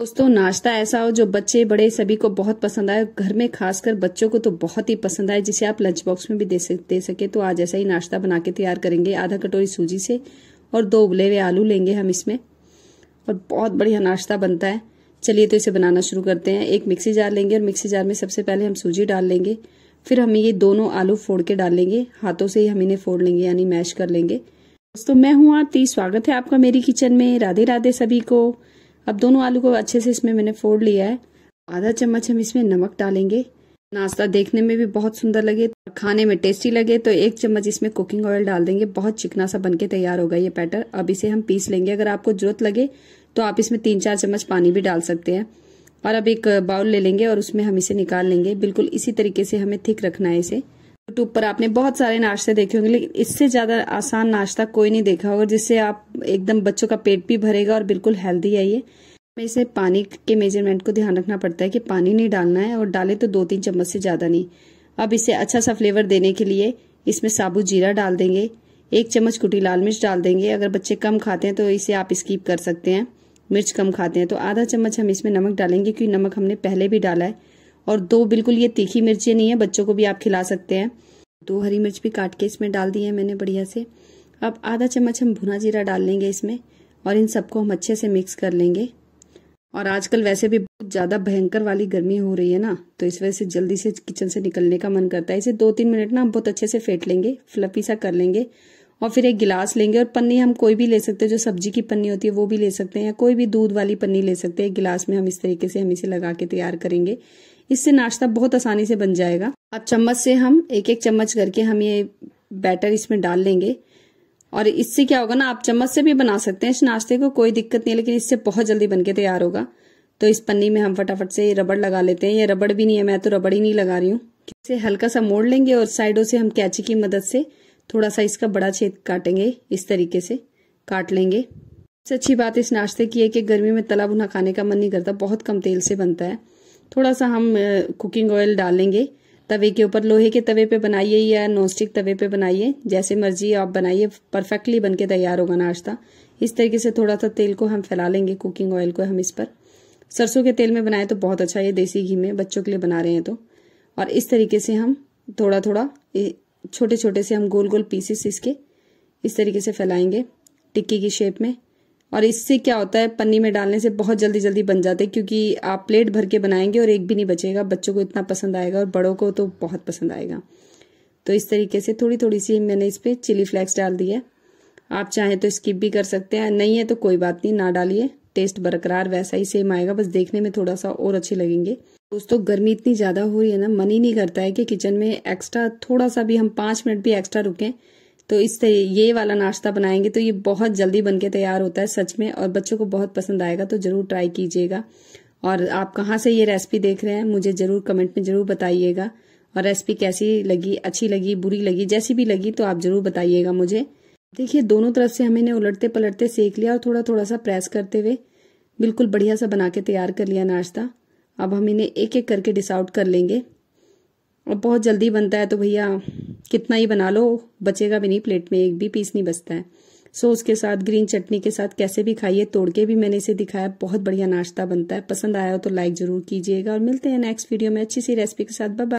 दोस्तों नाश्ता ऐसा हो जो बच्चे बड़े सभी को बहुत पसंद आए घर में खासकर बच्चों को तो बहुत ही पसंद आए जिसे आप लंच बॉक्स में भी दे सक दे सके तो आज ऐसा ही नाश्ता बना के तैयार करेंगे आधा कटोरी सूजी से और दो उबले हुए आलू लेंगे हम इसमें और बहुत बढ़िया नाश्ता बनता है चलिए तो इसे बनाना शुरू करते हैं एक मिक्सी जार लेंगे और मिक्सी जार में सबसे पहले हम सूजी डाल लेंगे फिर हम ये दोनों आलू फोड़ के डाल लेंगे हाथों से ही हम इन्हें फोड़ लेंगे यानी मैश कर लेंगे दोस्तों मैं हूँ आरती स्वागत है आपका मेरी किचन में राधे राधे सभी को अब दोनों आलू को अच्छे से इसमें मैंने फोड़ लिया है आधा चम्मच हम इसमें नमक डालेंगे नाश्ता देखने में भी बहुत सुंदर लगे खाने में टेस्टी लगे तो एक चम्मच इसमें कुकिंग ऑयल डाल देंगे बहुत चिकना सा बनके तैयार होगा ये पैटर अब इसे हम पीस लेंगे अगर आपको जरूरत लगे तो आप इसमें तीन चार चम्मच पानी भी डाल सकते हैं और अब एक बाउल ले लेंगे और उसमें हम इसे निकाल लेंगे बिल्कुल इसी तरीके से हमें थिक रखना है इसे यूट्यूब पर आपने बहुत सारे नाश्ते देखे होंगे लेकिन इससे ज़्यादा आसान नाश्ता कोई नहीं देखा होगा जिससे आप एकदम बच्चों का पेट भी भरेगा और बिल्कुल हेल्दी है ये हमें इसे पानी के मेजरमेंट को ध्यान रखना पड़ता है कि पानी नहीं डालना है और डाले तो दो तीन चम्मच से ज़्यादा नहीं अब इसे अच्छा सा फ्लेवर देने के लिए इसमें साबुत जीरा डाल देंगे एक चम्मच कुटी लाल मिर्च डाल देंगे अगर बच्चे कम खाते हैं तो इसे आप स्कीप कर सकते हैं मिर्च कम खाते हैं तो आधा चम्मच हम इसमें नमक डालेंगे क्योंकि नमक हमने पहले भी डाला है और दो बिल्कुल ये तीखी मिर्ची नहीं है बच्चों को भी आप खिला सकते हैं दो हरी मिर्च भी काट के इसमें डाल दी है मैंने बढ़िया से अब आधा चम्मच हम भुना जीरा डाल लेंगे इसमें और इन सबको हम अच्छे से मिक्स कर लेंगे और आजकल वैसे भी बहुत ज़्यादा भयंकर वाली गर्मी हो रही है ना तो इस वजह से जल्दी से किचन से निकलने का मन करता है इसे दो तीन मिनट ना हम बहुत अच्छे से फेंट लेंगे फ्लफी सा कर लेंगे और फिर एक गिलास लेंगे और पन्नी हम कोई भी ले सकते हैं जो सब्जी की पन्नी होती है वो भी ले सकते हैं या कोई भी दूध वाली पन्नी ले सकते हैं गिलास में हम इस तरीके से हम इसे लगा के तैयार करेंगे इससे नाश्ता बहुत आसानी से बन जाएगा अब चम्मच से हम एक एक चम्मच करके हम ये बैटर इसमें डाल लेंगे और इससे क्या होगा ना आप चम्मच से भी बना सकते हैं इस नाश्ते को कोई दिक्कत नहीं है लेकिन इससे बहुत जल्दी बनके तैयार होगा तो इस पन्नी में हम फटाफट से रबड़ लगा लेते हैं ये रबड़ भी नहीं है मैं तो रबड़ ही नहीं लगा रही हूँ इसे हल्का सा मोड़ लेंगे और साइडों से हम कैची की मदद से थोड़ा सा इसका बड़ा छेद काटेंगे इस तरीके से काट लेंगे सबसे अच्छी बात इस नाश्ते की है कि गर्मी में तला भुना खाने का मन नहीं करता बहुत कम तेल से बनता है थोड़ा सा हम कुकिंग ऑयल डालेंगे तवे के ऊपर लोहे के तवे पे बनाइए या नॉनस्टिक तवे पे बनाइए जैसे मर्जी आप बनाइए परफेक्टली बन के तैयार होगा नाश्ता इस तरीके से थोड़ा सा तेल को हम फैला लेंगे कुकिंग ऑयल को हम इस पर सरसों के तेल में बनाए तो बहुत अच्छा ये देसी घी में बच्चों के लिए बना रहे हैं तो और इस तरीके से हम थोड़ा थोड़ा छोटे छोटे से हम गोल गोल पीसेस इसके इस तरीके से फैलाएंगे टिक्की की शेप में और इससे क्या होता है पन्नी में डालने से बहुत जल्दी जल्दी बन जाते हैं क्योंकि आप प्लेट भर के बनाएंगे और एक भी नहीं बचेगा बच्चों को इतना पसंद आएगा और बड़ों को तो बहुत पसंद आएगा तो इस तरीके से थोड़ी थोड़ी सी मैंने इस पर चिली फ्लेक्स डाल दी है आप चाहें तो स्किप भी कर सकते हैं नहीं है तो कोई बात नहीं ना डालिए टेस्ट बरकरार वैसा ही सेम आएगा बस देखने में थोड़ा सा और अच्छे लगेंगे दोस्तों गर्मी इतनी ज़्यादा हो रही है ना मन ही नहीं करता है कि किचन में एक्स्ट्रा थोड़ा सा भी हम पाँच मिनट भी एक्स्ट्रा रुकें तो इससे ये वाला नाश्ता बनाएंगे तो ये बहुत जल्दी बन के तैयार होता है सच में और बच्चों को बहुत पसंद आएगा तो ज़रूर ट्राई कीजिएगा और आप कहाँ से ये रेसिपी देख रहे हैं मुझे ज़रूर कमेंट में ज़रूर बताइएगा और रेसिपी कैसी लगी अच्छी लगी बुरी लगी जैसी भी लगी तो आप ज़रूर बताइएगा मुझे देखिए दोनों तरफ से हमें उलटते पलटते सेक लिया और थोड़ा थोड़ा सा प्रेस करते हुए बिल्कुल बढ़िया सा बना के तैयार कर लिया नाश्ता अब हम इन्हें एक एक करके डिस आउट कर लेंगे और बहुत जल्दी बनता है तो भैया कितना ही बना लो बचेगा भी नहीं प्लेट में एक भी पीस नहीं बचता है सो उसके साथ ग्रीन चटनी के साथ कैसे भी खाइए तोड़ के भी मैंने इसे दिखाया बहुत बढ़िया नाश्ता बनता है पसंद आया हो तो लाइक ज़रूर कीजिएगा और मिलते हैं नेक्स्ट वीडियो में अच्छी सी रेसिपी के साथ बाय